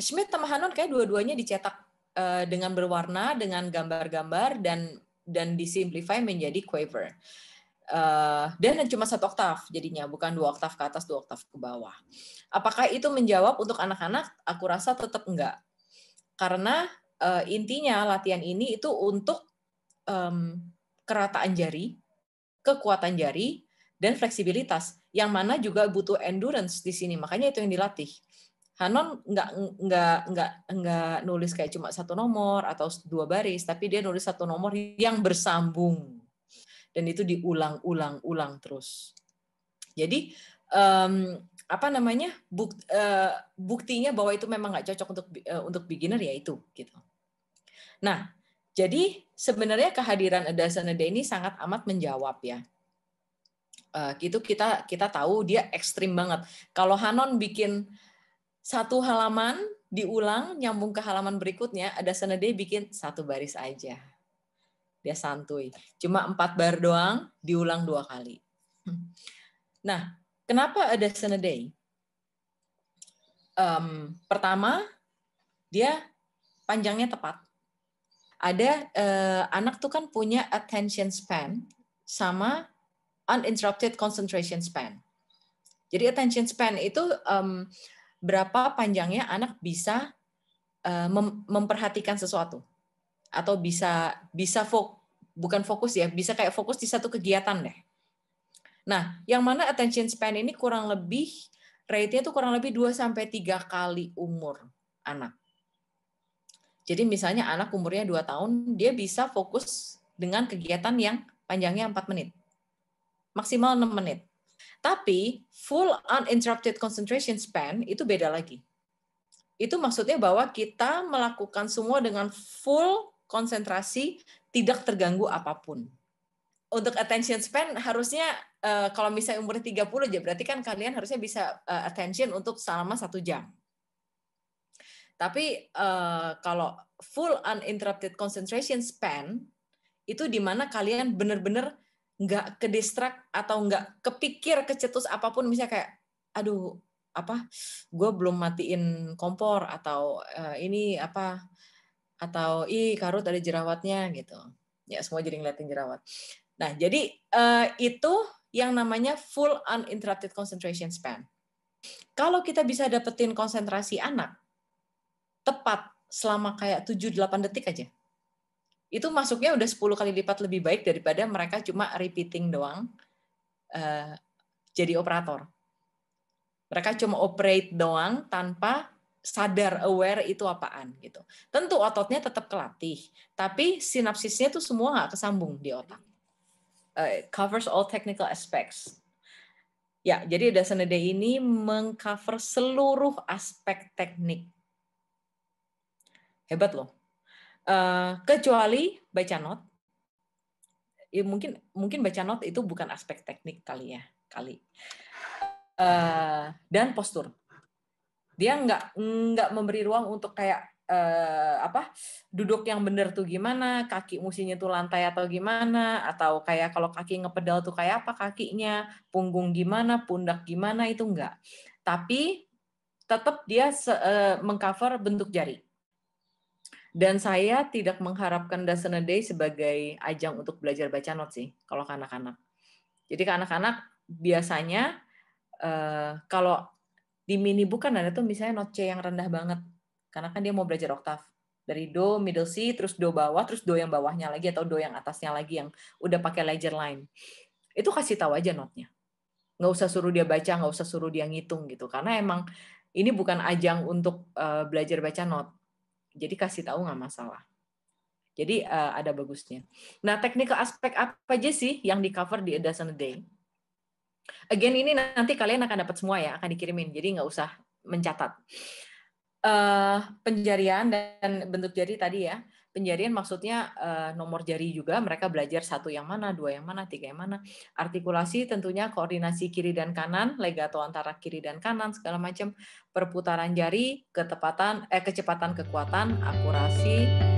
Schmidt sama Hanon kayak dua-duanya dicetak uh, dengan berwarna, dengan gambar-gambar dan dan disimplify menjadi quaver. Uh, dan cuma satu oktav jadinya, bukan dua oktav ke atas, dua oktav ke bawah. Apakah itu menjawab untuk anak-anak? Aku rasa tetap enggak. Karena uh, intinya latihan ini itu untuk um, kerataan jari, kekuatan jari, dan fleksibilitas, yang mana juga butuh endurance di sini. Makanya itu yang dilatih. Hanon nggak nggak nggak nggak nulis kayak cuma satu nomor atau dua baris, tapi dia nulis satu nomor yang bersambung dan itu diulang-ulang-ulang terus. Jadi um, apa namanya buk, uh, buktinya bahwa itu memang nggak cocok untuk uh, untuk beginner ya itu gitu. Nah jadi sebenarnya kehadiran Adasana Day ini sangat amat menjawab ya. Uh, eh, itu kita kita tahu dia ekstrim banget. Kalau Hanon bikin satu halaman diulang nyambung ke halaman berikutnya ada senede bikin satu baris aja dia santuy cuma empat bar doang diulang dua kali nah kenapa ada senede um, pertama dia panjangnya tepat ada uh, anak tuh kan punya attention span sama uninterrupted concentration span jadi attention span itu um, berapa panjangnya anak bisa eh, memperhatikan sesuatu atau bisa bisa fok bukan fokus ya, bisa kayak fokus di satu kegiatan deh. Nah, yang mana attention span ini kurang lebih rate-nya itu kurang lebih 2 sampai 3 kali umur anak. Jadi misalnya anak umurnya 2 tahun, dia bisa fokus dengan kegiatan yang panjangnya 4 menit. Maksimal 6 menit. Tapi full uninterrupted concentration span itu beda lagi. Itu maksudnya bahwa kita melakukan semua dengan full konsentrasi, tidak terganggu apapun. Untuk attention span harusnya eh, kalau misalnya umur 30 aja berarti kan kalian harusnya bisa eh, attention untuk selama satu jam. Tapi eh, kalau full uninterrupted concentration span itu di mana kalian benar-benar nggak ke distract atau nggak kepikir kecetus apapun misalnya kayak aduh apa gue belum matiin kompor atau e, ini apa atau i karut ada jerawatnya gitu ya semua jadi ngeliatin jerawat nah jadi e, itu yang namanya full uninterrupted concentration span kalau kita bisa dapetin konsentrasi anak tepat selama kayak 7-8 detik aja itu masuknya udah 10 kali lipat lebih baik daripada mereka cuma repeating doang uh, jadi operator. Mereka cuma operate doang tanpa sadar aware itu apaan gitu. Tentu ototnya tetap kelatih, tapi sinapsisnya tuh semua nggak kesambung di otak. Uh, covers all technical aspects. Ya, jadi ada senede ini mengcover seluruh aspek teknik. Hebat loh. Eh, kecuali baca not, ya mungkin mungkin baca not itu bukan aspek teknik kali ya kali. Uh, dan postur, dia nggak nggak memberi ruang untuk kayak uh, apa duduk yang benar tuh gimana, kaki musinya tuh lantai atau gimana, atau kayak kalau kaki ngepedal tuh kayak apa kakinya, punggung gimana, pundak gimana itu nggak Tapi tetap dia uh, mengcover bentuk jari. Dan saya tidak mengharapkan Dasana Day sebagai ajang untuk belajar baca not sih, kalau ke anak-anak. Jadi ke anak-anak biasanya eh, kalau di mini bukan ada tuh misalnya not C yang rendah banget, karena kan dia mau belajar oktav dari do middle C terus do bawah terus do yang bawahnya lagi atau do yang atasnya lagi yang udah pakai ledger line itu kasih tahu aja notnya nggak usah suruh dia baca nggak usah suruh dia ngitung gitu karena emang ini bukan ajang untuk eh, belajar baca not jadi kasih tahu nggak masalah. Jadi uh, ada bagusnya. Nah, technical aspek apa aja sih yang di cover di A Dozen a Day? Again, ini nanti kalian akan dapat semua ya, akan dikirimin. Jadi nggak usah mencatat. Uh, penjarian dan bentuk jari tadi ya. Penjarian maksudnya eh, nomor jari juga mereka belajar satu yang mana, dua yang mana, tiga yang mana. Artikulasi tentunya koordinasi kiri dan kanan, legato antara kiri dan kanan segala macam, perputaran jari, ketepatan eh kecepatan kekuatan, akurasi